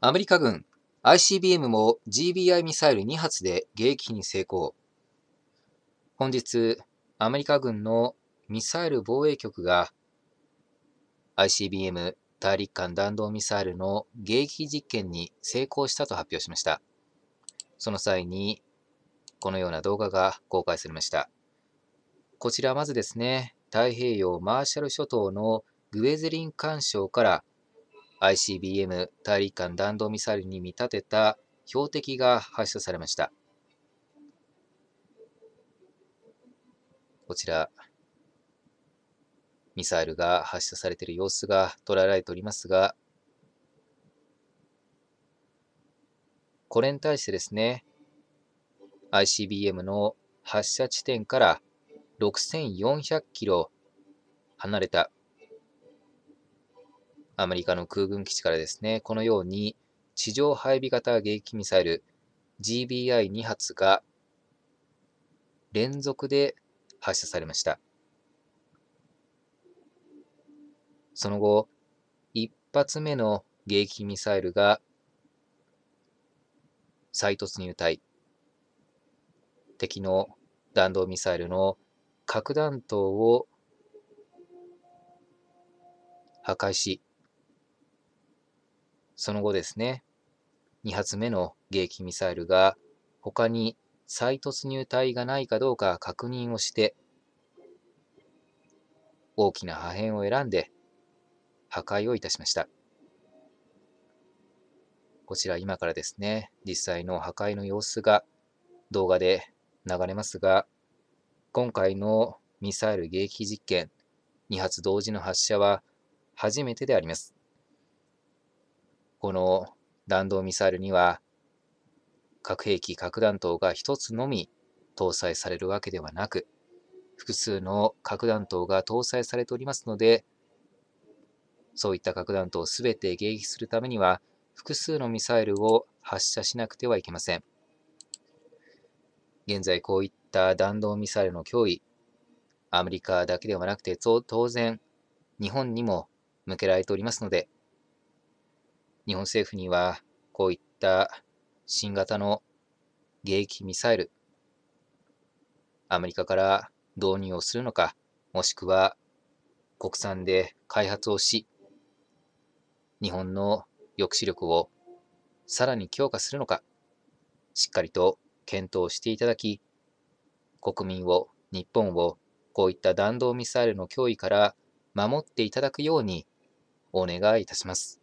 アメリカ軍 ICBM も GBI ミサイル2発で迎撃に成功。本日、アメリカ軍のミサイル防衛局が ICBM 大陸間弾道ミサイルの迎撃実験に成功したと発表しました。その際に、このような動画が公開されました。こちらまずですね、太平洋マーシャル諸島のグエゼリン環礁から ICBM 大陸間弾道ミサイルに見立てた標的が発射されました。こちら、ミサイルが発射されている様子が捉えられておりますが、これに対してですね、ICBM の発射地点から6400キロ離れたアメリカの空軍基地からですね、このように地上配備型迎撃ミサイル GBI2 発が連続で発射されました。その後、一発目の迎撃ミサイルが再突入隊敵の弾道ミサイルの核弾頭を破壊しその後ですね、2発目の迎撃ミサイルが他に再突入体がないかどうか確認をして、大きな破片を選んで破壊をいたしました。こちら今からですね、実際の破壊の様子が動画で流れますが、今回のミサイル迎撃実験、2発同時の発射は初めてであります。この弾道ミサイルには核兵器核弾頭が1つのみ搭載されるわけではなく複数の核弾頭が搭載されておりますのでそういった核弾頭をべて迎撃するためには複数のミサイルを発射しなくてはいけません現在こういった弾道ミサイルの脅威アメリカだけではなくて当然日本にも向けられておりますので日本政府にはこういった新型の迎撃ミサイル、アメリカから導入をするのか、もしくは国産で開発をし、日本の抑止力をさらに強化するのか、しっかりと検討していただき、国民を、日本を、こういった弾道ミサイルの脅威から守っていただくようにお願いいたします。